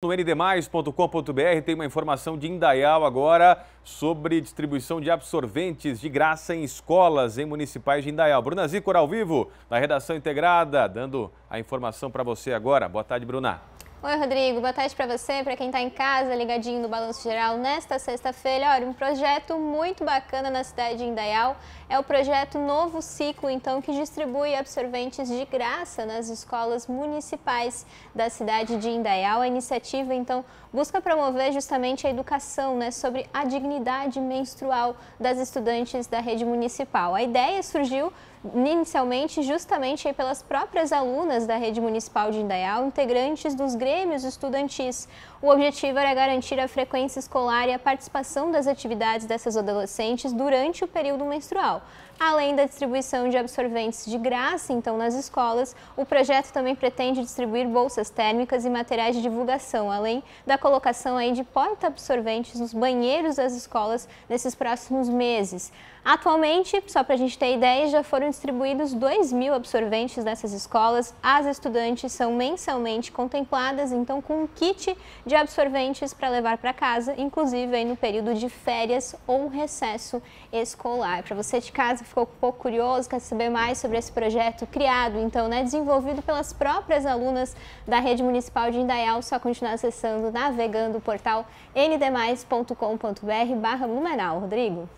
No ndmais.com.br tem uma informação de Indaial agora sobre distribuição de absorventes de graça em escolas em municipais de Indaial. Bruna Zicor ao vivo, na redação integrada, dando a informação para você agora. Boa tarde, Bruna. Oi, Rodrigo. Boa tarde para você, para quem está em casa, ligadinho no Balanço Geral nesta sexta-feira. Olha, um projeto muito bacana na cidade de Indaial é o projeto Novo Ciclo, então, que distribui absorventes de graça nas escolas municipais da cidade de Indaial. A iniciativa, então, busca promover justamente a educação né, sobre a dignidade menstrual das estudantes da rede municipal. A ideia surgiu inicialmente justamente pelas próprias alunas da rede municipal de Indaial, integrantes dos grêmios estudantis. O objetivo era garantir a frequência escolar e a participação das atividades dessas adolescentes durante o período menstrual. Além da distribuição de absorventes de graça, então, nas escolas, o projeto também pretende distribuir bolsas térmicas e materiais de divulgação, além da colocação aí de porta-absorventes nos banheiros das escolas nesses próximos meses. Atualmente, só para a gente ter ideia, já foram foram distribuídos 2 mil absorventes nessas escolas. As estudantes são mensalmente contempladas, então, com um kit de absorventes para levar para casa, inclusive aí no período de férias ou recesso escolar. Para você de casa que ficou um pouco curioso, quer saber mais sobre esse projeto criado, então, né, desenvolvido pelas próprias alunas da rede municipal de Indaial, só continuar acessando, navegando o portal ndmais.com.br barra Blumenau. Rodrigo?